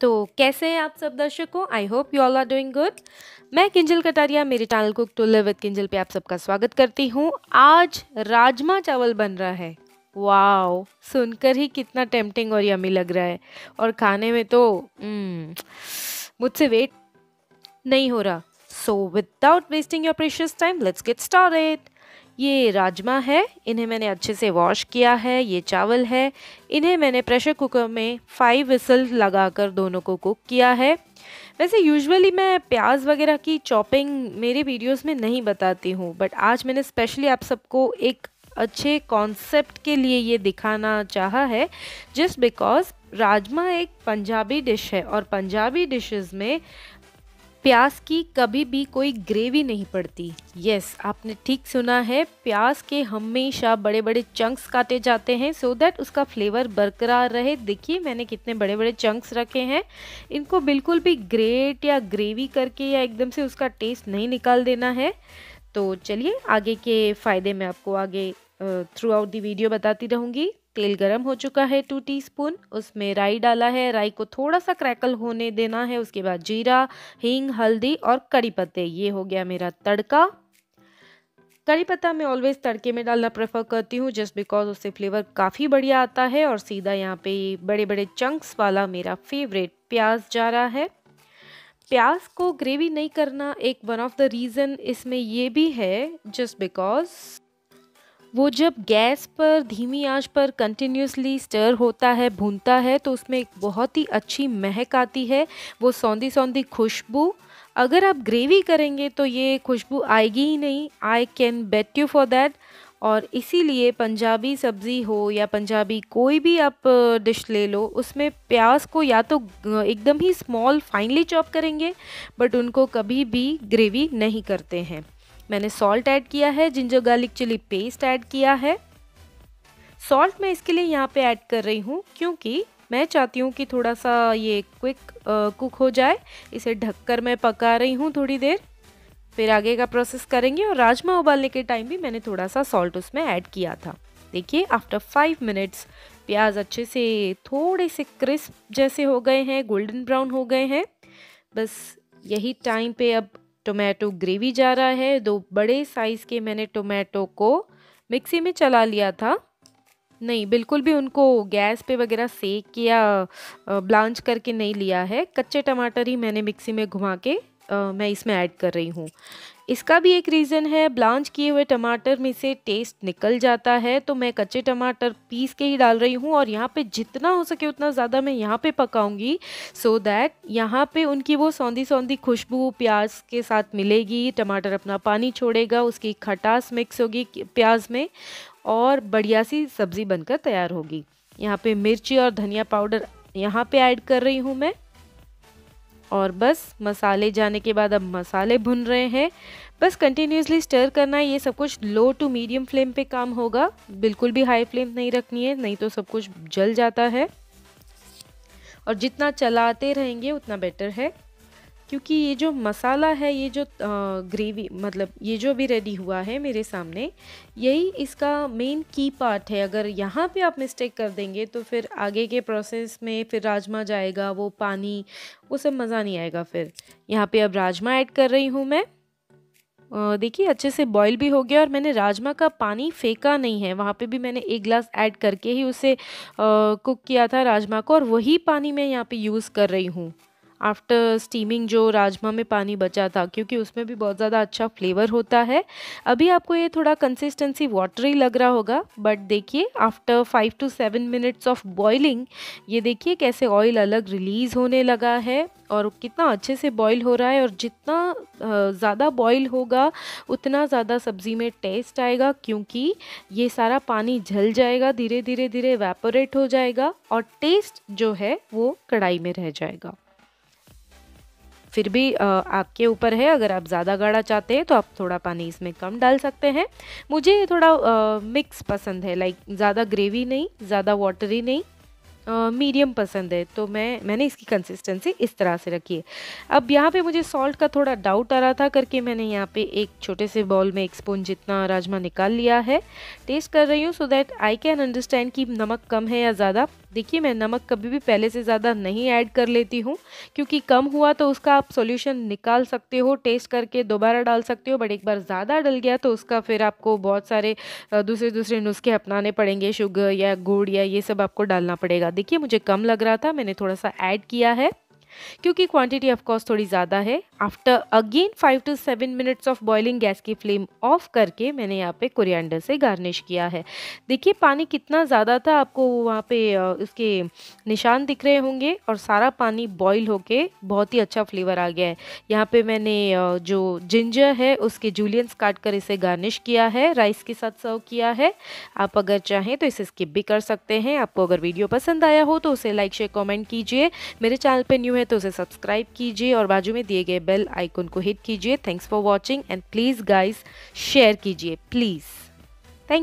तो कैसे हैं आप सब दर्शकों I hope you all are doing good मैं किंजल कटारिया मेरे channel cook to live with Kinjal पे आप सबका स्वागत करती हूँ आज राजमा चावल बन रहा है वाओ सुनकर ही कितना टेम्पटिंग और यमी लग रहा है और खाने में तो हम्म, मुझसे वेट नहीं हो रहा so without wasting your precious time let's get started ये राजमा है इन्हें मैंने अच्छे से वॉश किया है ये चावल है इन्हें मैंने प्रेशर कुकर में फाइव विसल लगाकर दोनों को कुक किया है वैसे यूजुअली मैं प्याज वगैरह की चॉपिंग मेरे वीडियोस में नहीं बताती हूँ बट आज मैंने स्पेशली आप सबको एक अच्छे कॉन्सेप्ट के लिए ये दिखाना चाहा है जस्ट बिकॉज राजमा एक पंजाबी डिश है और पंजाबी डिशेस में प्याज की कभी भी कोई ग्रेवी नहीं पड़ती यस yes, आपने ठीक सुना है प्याज के हमेशा बड़े बड़े चंक्स काटे जाते हैं सो so दैट उसका फ्लेवर बरकरार रहे देखिए मैंने कितने बड़े बड़े चंक्स रखे हैं इनको बिल्कुल भी ग्रेट या ग्रेवी करके या एकदम से उसका टेस्ट नहीं निकाल देना है तो चलिए आगे के फ़ायदे मैं आपको आगे थ्रू आउट दी वीडियो बताती रहूँगी तेल गरम हो चुका है टू टीस्पून उसमें राई डाला है राई को थोड़ा सा क्रैकल होने देना है उसके बाद जीरा हींग हल्दी और कड़ी पत्ते ये हो गया मेरा तड़का कड़ी पत्ता मैं ऑलवेज तड़के में डालना प्रेफर करती हूँ जस्ट बिकॉज उससे फ्लेवर काफ़ी बढ़िया आता है और सीधा यहाँ पे बड़े बड़े चंक्स वाला मेरा फेवरेट प्याज जा रहा है प्याज को ग्रेवी नहीं करना एक वन ऑफ द रीज़न इसमें ये भी है जस्ट बिकॉज वो जब गैस पर धीमी आंच पर कंटिन्यूसली स्टर होता है भूनता है तो उसमें एक बहुत ही अच्छी महक आती है वो सौंधी सौंधी खुशबू अगर आप ग्रेवी करेंगे तो ये खुशबू आएगी ही नहीं I can bet you for that और इसीलिए पंजाबी सब्ज़ी हो या पंजाबी कोई भी आप डिश ले लो उसमें प्याज को या तो एकदम ही स्मॉल फाइनली चॉप करेंगे बट उनको कभी भी ग्रेवी नहीं करते हैं मैंने सॉल्ट ऐड किया है ginger garlic chilli paste add किया है सॉल्ट मैं इसके लिए यहाँ पे ऐड कर रही हूँ क्योंकि मैं चाहती हूँ कि थोड़ा सा ये क्विक कुक हो जाए इसे ढककर मैं पका रही हूँ थोड़ी देर फिर आगे का प्रोसेस करेंगे और राजमा उबालने के टाइम भी मैंने थोड़ा सा सॉल्ट उसमें ऐड किया था देखिए आफ्टर फाइव मिनट्स प्याज अच्छे से थोड़े से क्रिस्प जैसे हो गए हैं गोल्डन ब्राउन हो गए हैं बस यही टाइम पे अब टोमेटो ग्रेवी जा रहा है दो बड़े साइज़ के मैंने टोमेटो को मिक्सी में चला लिया था नहीं बिल्कुल भी उनको गैस पे वगैरह सेक या ब्लांच करके नहीं लिया है कच्चे टमाटर ही मैंने मिक्सी में घुमा के आ, मैं इसमें ऐड कर रही हूँ इसका भी एक रीज़न है ब्लांच किए हुए टमाटर में से टेस्ट निकल जाता है तो मैं कच्चे टमाटर पीस के ही डाल रही हूँ और यहाँ पे जितना हो सके उतना ज़्यादा मैं यहाँ पे पकाऊंगी सो दैट यहाँ पे उनकी वो सौंधी सौंधी खुशबू प्याज के साथ मिलेगी टमाटर अपना पानी छोड़ेगा उसकी खटास मिक्स होगी प्याज में और बढ़िया सी सब्ज़ी बनकर तैयार होगी यहाँ पर मिर्ची और धनिया पाउडर यहाँ पर ऐड कर रही हूँ मैं और बस मसाले जाने के बाद अब मसाले भुन रहे हैं बस कंटिन्यूसली स्टर करना है ये सब कुछ लो टू मीडियम फ्लेम पे काम होगा बिल्कुल भी हाई फ्लेम नहीं रखनी है नहीं तो सब कुछ जल जाता है और जितना चलाते रहेंगे उतना बेटर है क्योंकि ये जो मसाला है ये जो ग्रेवी मतलब ये जो भी रेडी हुआ है मेरे सामने यही इसका मेन की पार्ट है अगर यहाँ पे आप मिस्टेक कर देंगे तो फिर आगे के प्रोसेस में फिर राजमा जाएगा वो पानी वो सब मज़ा नहीं आएगा फिर यहाँ पे अब राजमा ऐड कर रही हूँ मैं देखिए अच्छे से बॉईल भी हो गया और मैंने राजमा का पानी फेंका नहीं है वहाँ पे भी मैंने एक गिलास ऐड करके ही उसे कुक किया था राजमा को और वही पानी मैं यहाँ पे यूज़ कर रही हूँ आफ्टर स्टीमिंग जो राजमा में पानी बचा था क्योंकि उसमें भी बहुत ज़्यादा अच्छा फ्लेवर होता है अभी आपको ये थोड़ा कंसिस्टेंसी वाटरी लग रहा होगा बट देखिए after five to seven minutes of boiling ये देखिए कैसे ऑयल अलग रिलीज़ होने लगा है और कितना अच्छे से बॉईल हो रहा है और जितना ज़्यादा बॉईल होगा उतना ज़्यादा सब्ज़ी में टेस्ट आएगा क्योंकि ये सारा पानी झल जाएगा धीरे धीरे धीरे वेपोरेट हो जाएगा और टेस्ट जो है वो कढ़ाई में रह जाएगा फिर भी आपके ऊपर है अगर आप ज़्यादा गाढ़ा चाहते हैं तो आप थोड़ा पानी इसमें कम डाल सकते हैं मुझे थोड़ा मिक्स पसंद है लाइक ज़्यादा ग्रेवी नहीं ज़्यादा वाटरी नहीं मीडियम पसंद है तो मैं मैंने इसकी कंसिस्टेंसी इस तरह से रखी है अब यहाँ पे मुझे सॉल्ट का थोड़ा डाउट आ रहा था करके मैंने यहाँ पे एक छोटे से बॉल में एक स्पून जितना राजमा निकाल लिया है टेस्ट कर रही हूँ so that I can understand कि नमक कम है या ज़्यादा देखिए मैं नमक कभी भी पहले से ज़्यादा नहीं ऐड कर लेती हूँ क्योंकि कम हुआ तो उसका आप सोल्यूशन निकाल सकते हो टेस्ट करके दोबारा डाल सकते हो बट एक बार ज़्यादा डल गया तो उसका फिर आपको बहुत सारे दूसरे दूसरे नुस्खे अपनाने पड़ेंगे शुगर या गुड़ या ये सब आपको डालना पड़ेगा देखिए मुझे कम लग रहा था मैंने थोड़ा सा ऐड किया है क्योंकि क्वांटिटी ऑफकोर्स थोड़ी ज़्यादा है after again five to seven minutes of boiling gas की फ्लेम ऑफ करके मैंने यहाँ पे कोरिएंडर से गार्निश किया है देखिए पानी कितना ज़्यादा था आपको वहाँ पे उसके निशान दिख रहे होंगे और सारा पानी बॉयल होके बहुत ही अच्छा फ्लेवर आ गया है यहाँ पे मैंने जो जिंजर है उसके जूलियंस काट कर इसे गार्निश किया है राइस के साथ सर्व किया है आप अगर चाहें तो इसे स्किप भी कर सकते हैं आपको अगर वीडियो पसंद आया हो तो उसे लाइक शेयर कॉमेंट कीजिए मेरे चैनल पर न्यू है है तो उसे सब्सक्राइब कीजिए और बाजू में दिए गए बेल आइकन को हिट कीजिए thanks for watching and please guys share कीजिए प्लीज़